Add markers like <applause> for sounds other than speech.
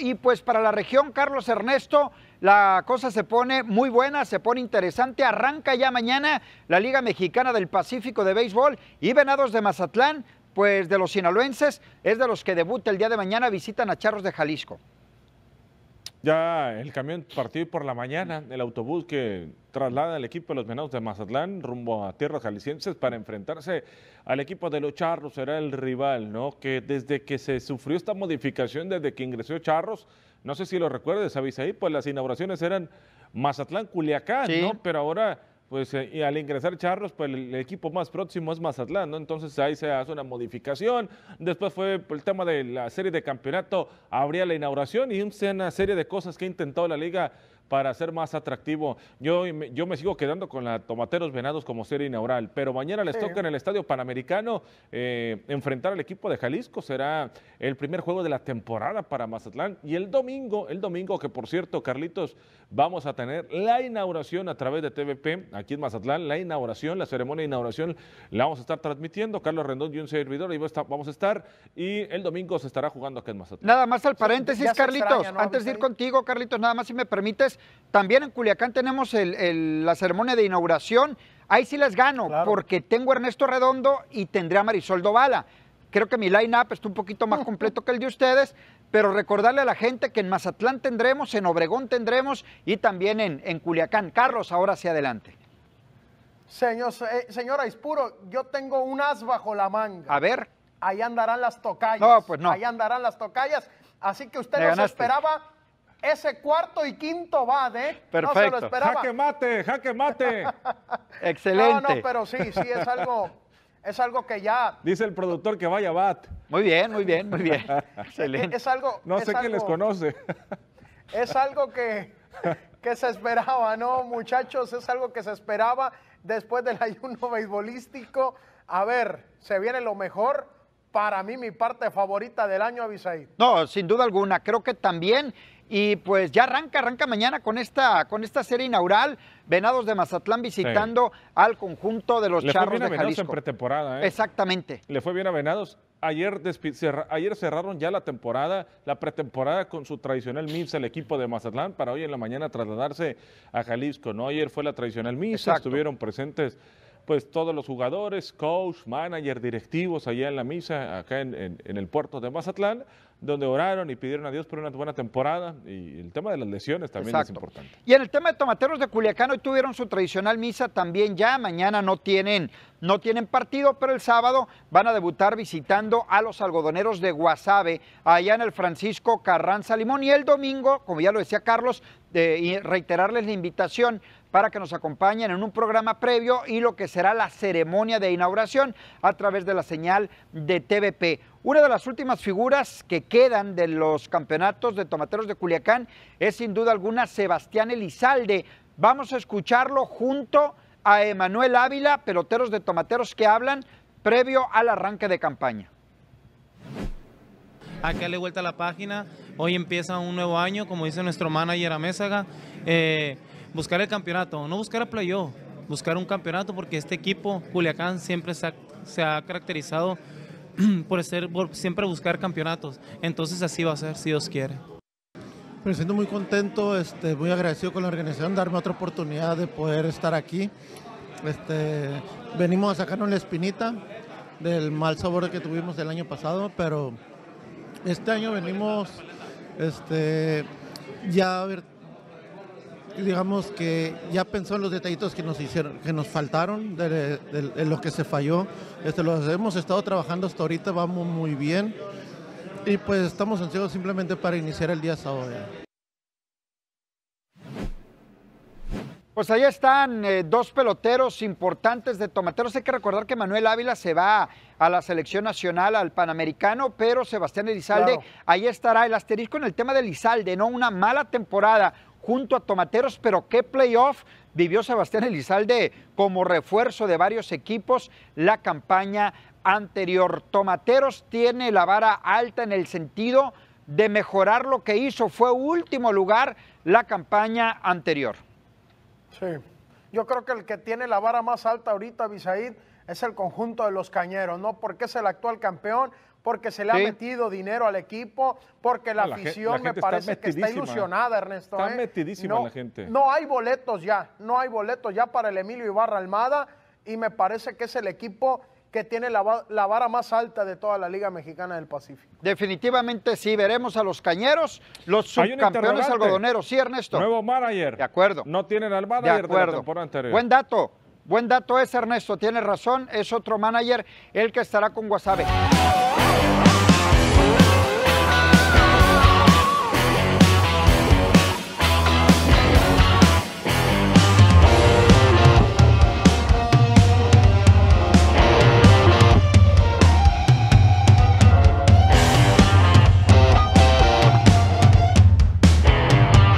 Y pues para la región, Carlos Ernesto, la cosa se pone muy buena, se pone interesante. Arranca ya mañana la Liga Mexicana del Pacífico de Béisbol y Venados de Mazatlán, pues de los sinaloenses, es de los que debuta el día de mañana, visitan a Charros de Jalisco. Ya el camión partió por la mañana, el autobús que traslada al equipo de los Venados de Mazatlán rumbo a tierras jaliscienses para enfrentarse al equipo de los Charros será el rival, ¿no? Que desde que se sufrió esta modificación, desde que ingresó Charros, no sé si lo recuerdes, ahí? pues las inauguraciones eran Mazatlán-Culiacán, ¿no? Pero ahora pues eh, y al ingresar Charros, pues el, equipo más próximo es Mazatlán, ¿no? Entonces ahí se hace una modificación. Después fue el tema de la serie de campeonato, habría la inauguración y una serie de cosas que ha intentado la liga para ser más atractivo. Yo, yo me sigo quedando con la Tomateros Venados como serie inaugural, pero mañana les toca en el Estadio Panamericano eh, enfrentar al equipo de Jalisco. Será el primer juego de la temporada para Mazatlán. Y el domingo, el domingo que por cierto, Carlitos, vamos a tener la inauguración a través de TVP aquí en Mazatlán, la inauguración, la ceremonia de inauguración la vamos a estar transmitiendo. Carlos Rendón y un servidor, vamos a estar. Y el domingo se estará jugando aquí en Mazatlán. Nada más al paréntesis, Carlitos, antes de ir contigo, Carlitos, nada más si me permites también en Culiacán tenemos la ceremonia de inauguración. Ahí sí les gano, porque tengo a Ernesto Redondo y tendré a Marisol Dovala. Creo que mi line-up está un poquito más <laughs> completo que el de ustedes, pero recordarle a la gente que en Mazatlán tendremos, en Obregón tendremos y también en, Culiacán. Carlos, ahora hacia adelante. Señor, eh, señora Ispuro, yo tengo un as bajo la manga. A ver. Ahí andarán las tocallas. No, pues no. Ahí andarán las tocallas. Así que usted nos esperaba ese cuarto y quinto va ¿eh? Perfecto. No se lo esperaba. Jaque mate, jaque mate. <laughs> Excelente. No, no, pero sí, sí, es algo, es algo que ya. Dice el productor que vaya bat. Muy bien, muy bien, muy bien. <laughs> Excelente. Es, algo. No sé quién les conoce. <laughs> es algo que, que se esperaba, ¿no, muchachos? Es algo que se esperaba después del ayuno beisbolístico. A ver, se viene lo mejor. Para mí, mi parte favorita del año, avisaí. No, sin duda alguna. Creo que también y pues ya arranca, arranca mañana con esta, con esta serie inaugural. Venados de Mazatlán visitando al conjunto de los Le de Jalisco. en pretemporada, ¿eh? Exactamente. Le fue bien a Venados. Ayer, ayer cerraron ya la temporada, la pretemporada con su tradicional misa, el equipo de Mazatlán, para hoy en la mañana trasladarse a Jalisco. ¿no? Ayer fue la tradicional misa, estuvieron presentes pues todos los jugadores, coach, manager, directivos allá en la misa, acá en, el puerto de Mazatlán, donde oraron y pidieron a Dios por una buena temporada. Y el tema de las lesiones también es importante. Y en el tema de Tomateros de Culiacán, hoy tuvieron su tradicional misa también ya. Mañana no tienen, no tienen partido, pero el sábado van a debutar visitando a los algodoneros de Guasave, allá en el Francisco Carranza Limón. Y el domingo, como ya lo decía Carlos, de reiterarles la invitación para que nos acompañen en un programa previo y lo que será la ceremonia de inauguración a través de la señal de TVP. Una de las últimas figuras que quedan de los campeonatos de tomateros de Culiacán es sin duda alguna Sebastián Elizalde. Vamos a escucharlo junto a Emanuel Ávila, peloteros de tomateros que hablan previo al arranque de campaña. Acá le vuelta a la página, hoy empieza un nuevo año, como dice nuestro manager Amézaga. Eh, buscar el campeonato, no buscar a Playo buscar un campeonato porque este equipo, Culiacán, siempre se ha, caracterizado <clears throat> por, ser, siempre buscar campeonatos. Entonces así va a ser, si Dios quiere. Me siento muy contento, este, muy agradecido con la organización, darme otra oportunidad de poder estar aquí. Este, venimos a sacarnos la espinita del mal sabor que tuvimos el año pasado, pero este año venimos este, ya a ver digamos que ya pensó en los detallitos que nos hicieron, que nos faltaron, de, lo que se falló. Este, hemos estado trabajando hasta ahorita, vamos muy bien. Y pues estamos ansiosos simplemente para iniciar el día sábado. Pues ahí están eh, dos peloteros importantes de Tomateros. Hay que recordar que Manuel Ávila se va a la selección nacional, al Panamericano, pero Sebastián Elizalde, ahí estará el asterisco en el tema de Elizalde, ¿no? Una mala temporada, junto a Tomateros, pero qué playoff vivió Sebastián Elizalde como refuerzo de varios equipos la campaña anterior. Tomateros tiene la vara alta en el sentido de mejorar lo que hizo. Fue último lugar la campaña anterior. Sí, yo creo que el que tiene la vara más alta ahorita, Bisaid, es el conjunto de los cañeros, ¿no? Porque es el actual campeón, porque se le ha metido dinero al equipo, porque la, afición me parece que está ¿eh? ilusionada, Ernesto. Está ¿eh? metidísima la gente. No hay boletos ya, no hay boletos ya para el Emilio Ibarra Almada y me parece que es el equipo que tiene la, vara más alta de toda la Liga Mexicana del Pacífico. Definitivamente sí, veremos a los cañeros, los subcampeones algodoneros, sí, Ernesto. Nuevo manager. De acuerdo. No tienen Almada. de, acuerdo. Buen dato. Buen dato es Ernesto, tiene razón, es otro manager el que estará con Guasave.